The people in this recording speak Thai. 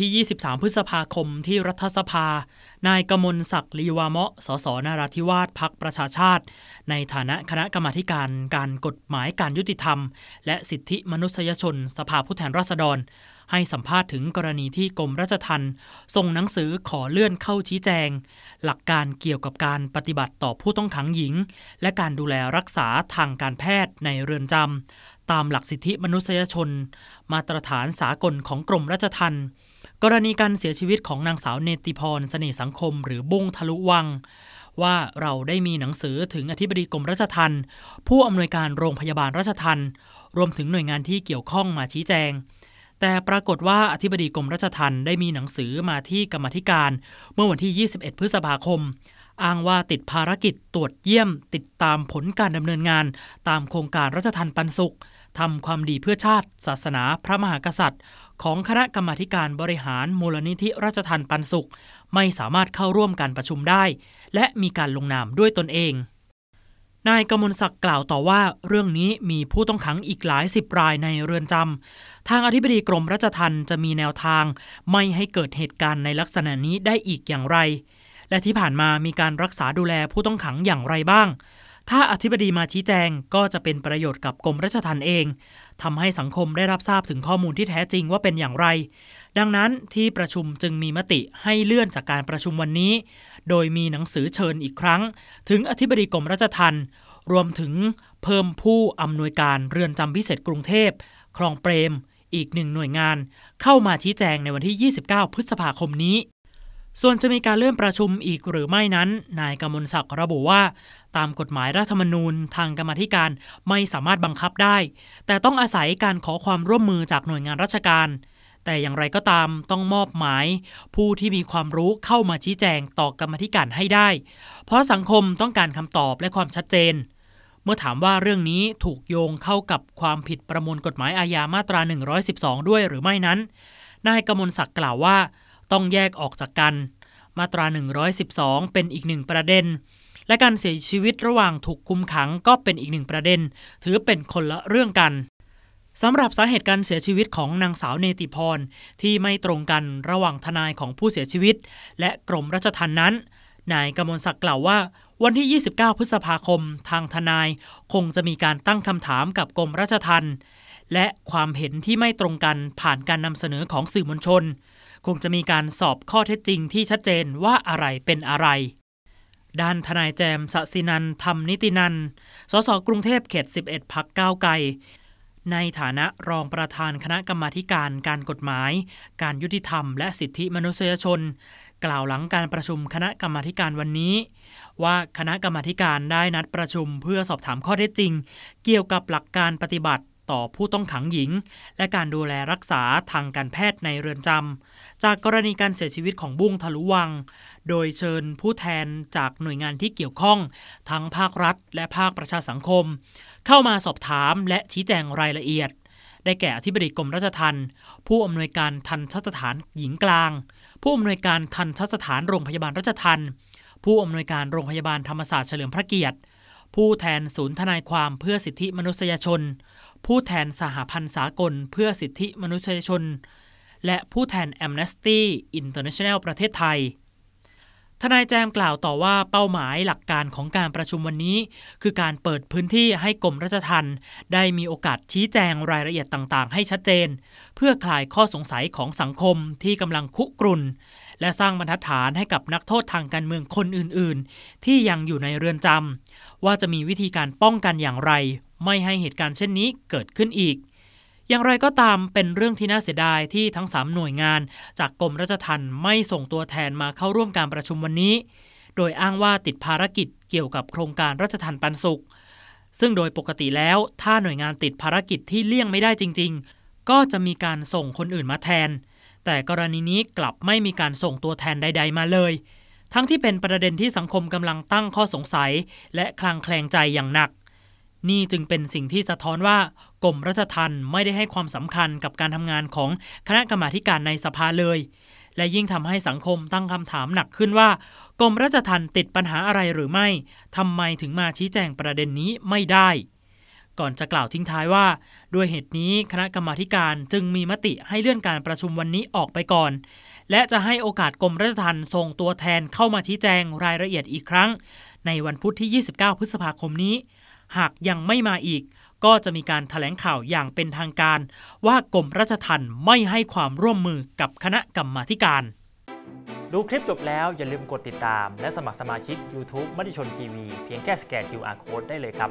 ที่ 23 พฤษภาคม ที่รัฐสภา นายกมลศักดิ์ลีวามะสสนาราธิวาสพักประชาชาติ ในฐานะคณะกรรมาการ การกฎหมายการยุติธรรม และสิทธิมนุษยชน สภาผู้แทนราษฎร ให้สัมภาษณ์ถึงกรณีที่กรมราชทัณฑ์ส่งหนังสือขอเลื่อนเข้าชี้แจง หลักการเกี่ยวกับการปฏิบัติต่อผู้ต้องขังหญิง และการดูแลรักษาทางการแพทย์ในเรือนจำตามหลักสิทธิมนุษยชน มาตรฐานสากลของกรมราชทัณฑ์กรณีการเสียชีวิตของนางสาวเนติพรเสน่ห์สังคม หรือบุ้งทะลุวัง ว่าเราได้มีหนังสือถึงอธิบดีกรมราชทัณฑ์ผู้อำนวยการโรงพยาบาลราชทัณฑ์รวมถึงหน่วยงานที่เกี่ยวข้องมาชี้แจง แต่ปรากฏว่าอธิบดีกรมราชทัณฑ์ได้มีหนังสือมาที่กรรมธิการ เมื่อวันที่ 21 พฤษภาคมอ้างว่าติดภารกิจตรวจเยี่ยม ติดตามผลการดำเนินงาน ตามโครงการรัชทันปันสุขทำความดีเพื่อชาติ ศาสนาพระมหากษัตริย์ของคณะกรรมาการบริหารมูลนิธิราชทันปันสุขไม่สามารถเข้าร่วมการประชุมได้ และมีการลงนามด้วยตนเอง นายกมลศักดิ์กล่าวต่อว่า เรื่องนี้มีผู้ต้องขังอีกหลายสิบรายในเรือนจำ ทางอธิบดีกรมราชทันจะมีแนวทาง ไม่ให้เกิดเหตุการณ์ในลักษณะนี้ได้อีกอย่างไร และที่ผ่านมามีการรักษาดูแลผู้ต้องขังอย่างไรบ้างถ้าอธิบดีมาชี้แจงก็จะเป็นประโยชน์กับกรมราชทัณฑ์เอง ทำให้สังคมได้รับทราบถึงข้อมูลที่แท้จริงว่าเป็นอย่างไร ดังนั้นที่ประชุมจึงมีมติให้เลื่อนจากการประชุมวันนี้ โดยมีหนังสือเชิญอีกครั้ง ถึงอธิบดีกรมราชทัณฑ์รวมถึงเพิ่มผู้อำนวยการเรือนจำพิเศษกรุงเทพคลองเปรม อีกหนึ่งหน่วยงาน เข้ามาชี้แจงในวันที่ 29 พฤษภาคมนี้ส่วนจะมีการเลื่อนประชุมอีกหรือไม่นั้น นายกมลศักดิ์ระบุว่า ตามกฎหมายรัฐธรรมนูญทางกรรมธิการไม่สามารถบังคับได้ แต่ต้องอาศัยการขอความร่วมมือจากหน่วยงานราชการ แต่อย่างไรก็ตามต้องมอบหมาย ผู้ที่มีความรู้เข้ามาชี้แจงต่อกรรมธิการให้ได้ เพราะสังคมต้องการคำตอบและความชัดเจน เมื่อถามว่าเรื่องนี้ถูกโยงเข้ากับความผิดประมวลกฎหมายอาญามาตรา 112 ด้วยหรือไม่นั้นนายกมลศักดิ์กล่าวว่าต้องแยกออกจากกัน มาตรา 112 เป็นอีกหนึ่งประเด็น และการเสียชีวิตระหว่างถูกคุมขังก็เป็นอีกหนึ่งประเด็น ถือเป็นคนละเรื่องกัน สำหรับสาเหตุการเสียชีวิตของนางสาวเนติพรที่ไม่ตรงกันระหว่างทนายของผู้เสียชีวิต และกรมราชทัณฑ์นั้นนายกมลศักดิ์กล่าวว่า วันที่ 29 พฤษภาคมทางทนายคงจะมีการตั้งคำถามกับกรมราชทัณฑ์และความเห็นที่ไม่ตรงกันผ่านการนำเสนอของสื่อมวลชนคงจะมีการสอบข้อเท็จจริงที่ชัดเจนว่าอะไรเป็นอะไร ด้านทนายแจมสศินัน ธรรมนิตินันสสกรุงเทพเขต 11 พักก้าวไกล ในฐานะรองประธานคณะกรรมาการการกฎหมาย การยุติธรรมและสิทธิมนุษยชน กล่าวหลังการประชุมคณะกรรมาการวันนี้ ว่าคณะกรรมาการได้นัดประชุมเพื่อสอบถามข้อเท็จจริง เกี่ยวกับหลักการปฏิบัติต่อผู้ต้องขังหญิง และการดูแลรักษาทางการแพทย์ในเรือนจำ จากกรณีการเสียชีวิตของบุ้งทะลุวัง โดยเชิญผู้แทนจากหน่วยงานที่เกี่ยวข้อง ทั้งภาครัฐ และภาคประชาสังคม เข้ามาสอบถามและชี้แจงรายละเอียด ได้แก่อธิบดีกรมราชทัณฑ์ผู้อำนวยการทันชสถานหญิงกลาง ผู้อำนวยการทันชสถานโรงพยาบาลราชทัณฑ์ผู้อำนวยการโรงพยาบาลธรรมศาสตร์เฉลิมพระเกียรติผู้แทนศูนย์ทนายความเพื่อสิทธิมนุษยชน ผู้แทนสหพันธ์สากลเพื่อสิทธิมนุษยชน และผู้แทนเอมนสตี้อินเตอร์เนชั่นแนลประเทศไทยทนายแจมกล่าวต่อว่าเป้าหมายหลักการของการประชุมวันนี้ คือการเปิดพื้นที่ให้กรมราชทัณฑ์ได้มีโอกาสชี้แจงรายละเอียดต่าง ๆ ให้ชัดเจน เพื่อคลายข้อสงสัยของสังคมที่กำลังคุกรุ่น และสร้างบรรทัดฐานให้กับนักโทษทางการเมืองคนอื่นๆ ที่ยังอยู่ในเรือนจำ ว่าจะมีวิธีการป้องกันอย่างไร ไม่ให้เหตุการณ์เช่นนี้เกิดขึ้นอีกอย่างไรก็ตามเป็นเรื่องที่น่าเสียดายที่ทั้ง 3 หน่วยงานจากกรมราชทัณฑ์ไม่ส่งตัวแทนมาเข้าร่วมการประชุมวันนี้โดยอ้างว่าติดภารกิจเกี่ยวกับโครงการราชทัณฑ์ปันสุข ซึ่งโดยปกติแล้ว ถ้าหน่วยงานติดภารกิจที่เลี่ยงไม่ได้จริงๆก็จะมีการส่งคนอื่นมาแทน แต่กรณีนี้กลับไม่มีการส่งตัวแทนใดๆ มาเลย ทั้งที่เป็นประเด็นที่สังคมกำลังตั้งข้อสงสัย และคลางแคลงใจอย่างหนักนี่จึงเป็นสิ่งที่สะท้อนว่ากรมรัชทัน์ไม่ได้ให้ความสำคัญกับการทำงานของคณะกรรมาการในสภาเลย และยิ่งทำให้สังคมตั้งคำถามหนักขึ้นว่ากรมรัชทัน์ติดปัญหาอะไรหรือไม่ทำไมถึงมาชี้แจงประเด็นนี้ไม่ได้ ก่อนจะกล่าวทิ้งท้ายว่า ด้วยเหตุนี้คณะกรรมาการจึงมีมติให้เลื่อนการประชุมวันนี้ออกไปก่อน และจะให้โอกาสกรมรัชทัณฑ์ส่งตัวแทนเข้ามาชี้แจงรายละเอียดอีกครั้ง ในวันพุธที่ 29 พฤษภาคมนี้หากยังไม่มาอีก ก็จะมีการถแถลงข่าวอย่างเป็นทางการ ว่ากรมราชทัณฑ์ไม่ให้ความร่วมมือกับคณะกรรมาธิการ ดูคลิปจบแล้วอย่าลืมกดติดตาม และสมัครสมาชิก YouTube มติชนทีวีเพียงแค่สแกน QR Code ได้เลยครับ